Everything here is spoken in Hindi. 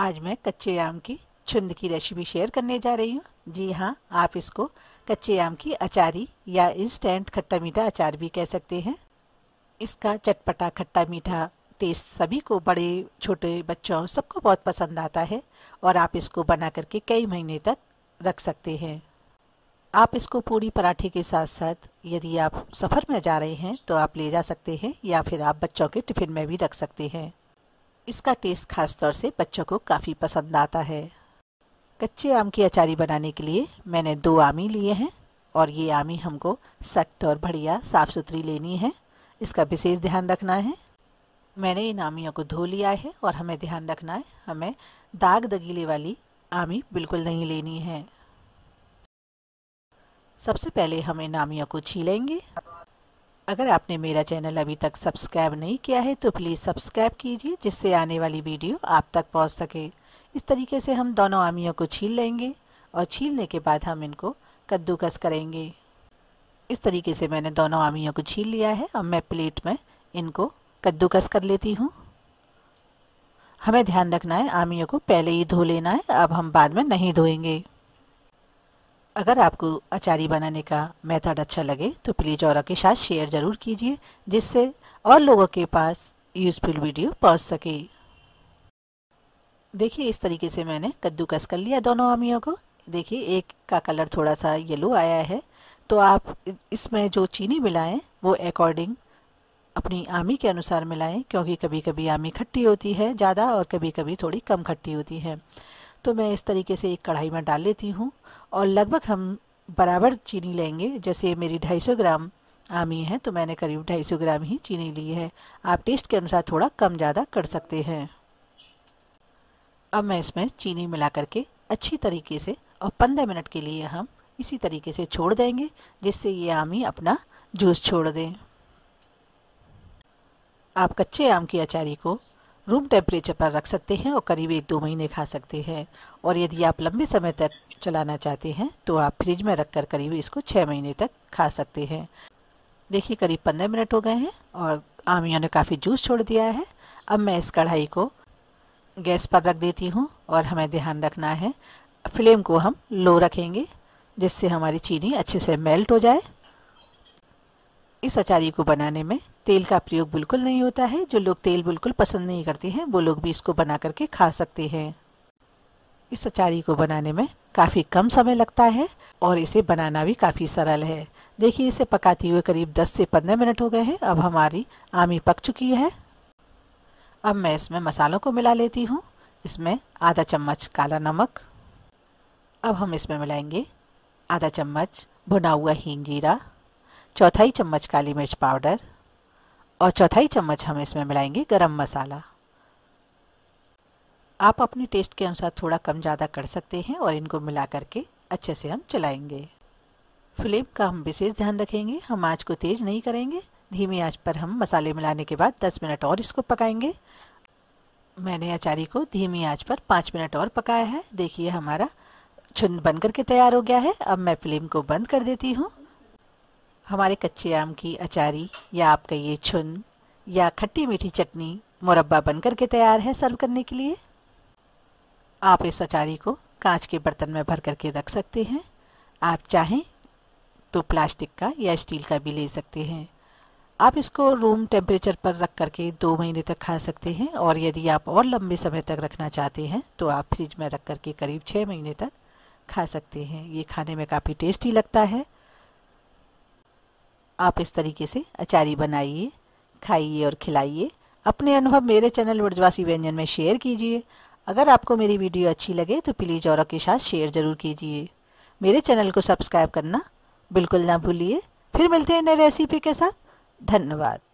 आज मैं कच्चे आम की छुंद की रेसिपी शेयर करने जा रही हूँ जी हाँ आप इसको कच्चे आम की अचारी या इंस्टेंट खट्टा मीठा अचार भी कह सकते हैं इसका चटपटा खट्टा मीठा टेस्ट सभी को बड़े छोटे बच्चों सबको बहुत पसंद आता है और आप इसको बना करके कई महीने तक रख सकते हैं आप इसको पूरी पराठे के साथ साथ यदि आप सफ़र में जा रहे हैं तो आप ले जा सकते हैं या फिर आप बच्चों के टिफ़िन में भी रख सकते हैं इसका टेस्ट खास तौर से बच्चों को काफ़ी पसंद आता है कच्चे आम की अचारी बनाने के लिए मैंने दो आमी लिए हैं और ये आमी हमको सख्त और बढ़िया साफ़ सुथरी लेनी है इसका विशेष ध्यान रखना है मैंने इन आमियों को धो लिया है और हमें ध्यान रखना है हमें दाग दगीले वाली आमी बिल्कुल नहीं लेनी है सबसे पहले हम इन आमियों को छीलेंगे अगर आपने मेरा चैनल अभी तक सब्सक्राइब नहीं किया है तो प्लीज़ सब्सक्राइब कीजिए जिससे आने वाली वीडियो आप तक पहुंच सके इस तरीके से हम दोनों आमियों को छील लेंगे और छीलने के बाद हम इनको कद्दूकस करेंगे इस तरीके से मैंने दोनों आमियों को छील लिया है अब मैं प्लेट में इनको कद्दूकस कर लेती हूँ हमें ध्यान रखना है आमियों को पहले ही धो लेना है अब हम बाद में नहीं धोएंगे अगर आपको अचारी बनाने का मेथड अच्छा लगे तो प्लीज़ और के साथ शेयर ज़रूर कीजिए जिससे और लोगों के पास यूज़फुल वीडियो पहुंच सके देखिए इस तरीके से मैंने कद्दूकस कर लिया दोनों आमियों को देखिए एक का कलर थोड़ा सा येलो आया है तो आप इसमें जो चीनी मिलाएं वो अकॉर्डिंग अपनी आमी के अनुसार मिलाएं क्योंकि कभी कभी आमी खट्टी होती है ज़्यादा और कभी कभी थोड़ी कम खट्टी होती है तो मैं इस तरीके से एक कढ़ाई में डाल लेती हूँ और लगभग हम बराबर चीनी लेंगे जैसे मेरी 250 ग्राम आमी है तो मैंने करीब 250 ग्राम ही चीनी ली है आप टेस्ट के अनुसार थोड़ा कम ज़्यादा कर सकते हैं अब मैं इसमें चीनी मिला करके अच्छी तरीके से और 15 मिनट के लिए हम इसी तरीके से छोड़ देंगे जिससे ये आमी अपना जूस छोड़ दें आप कच्चे आम की अचारी को रूम टेम्परेचर पर रख सकते हैं और करीब एक दो महीने खा सकते हैं और यदि आप लंबे समय तक चलाना चाहते हैं तो आप फ्रिज में रख कर करीब इसको छः महीने तक खा सकते हैं देखिए करीब पंद्रह मिनट हो गए हैं और आमियों ने काफ़ी जूस छोड़ दिया है अब मैं इस कढ़ाई को गैस पर रख देती हूँ और हमें ध्यान रखना है फ्लेम को हम लो रखेंगे जिससे हमारी चीनी अच्छे से मेल्ट हो जाए इस अचारी को बनाने में तेल का प्रयोग बिल्कुल नहीं होता है जो लोग तेल बिल्कुल पसंद नहीं करते हैं वो लोग भी इसको बना करके खा सकते हैं इस अचारी को बनाने में काफ़ी कम समय लगता है और इसे बनाना भी काफ़ी सरल है देखिए इसे पकाते हुए करीब 10 से 15 मिनट हो गए हैं अब हमारी आमी पक चुकी है अब मैं इसमें मसालों को मिला लेती हूँ इसमें आधा चम्मच काला नमक अब हम इसमें मिलाएंगे आधा चम्मच भुना हुआ हींग जीरा चौथाई चम्मच काली मिर्च पाउडर और चौथाई चम्मच हम इसमें मिलाएंगे गरम मसाला आप अपने टेस्ट के अनुसार थोड़ा कम ज़्यादा कर सकते हैं और इनको मिला करके अच्छे से हम चलाएंगे फ्लेम का हम विशेष ध्यान रखेंगे हम आँच को तेज़ नहीं करेंगे धीमी आँच पर हम मसाले मिलाने के बाद 10 मिनट और इसको पकाएंगे मैंने अचारी को धीमी आँच पर 5 मिनट और पकाया है देखिए हमारा छुन बनकर के तैयार हो गया है अब मैं फ्लेम को बंद कर देती हूँ हमारे कच्चे आम की अचारी या आपका ये छुन या खट्टी मीठी चटनी मुरब्बा बन करके तैयार है सर्व करने के लिए आप इस अचारी को कांच के बर्तन में भर करके रख सकते हैं आप चाहें तो प्लास्टिक का या स्टील का भी ले सकते हैं आप इसको रूम टेम्परेचर पर रख करके दो महीने तक खा सकते हैं और यदि आप और लंबे समय तक रखना चाहते हैं तो आप फ्रिज में रख करके करीब छः महीने तक खा सकते हैं ये खाने में काफ़ी टेस्टी लगता है आप इस तरीके से अचारी बनाइए खाइए और खिलाइए अपने अनुभव मेरे चैनल ब्रजवासी व्यंजन में शेयर कीजिए अगर आपको मेरी वीडियो अच्छी लगे तो प्लीज़ औरों के साथ शेयर ज़रूर कीजिए मेरे चैनल को सब्सक्राइब करना बिल्कुल ना भूलिए फिर मिलते हैं नई रेसिपी के साथ धन्यवाद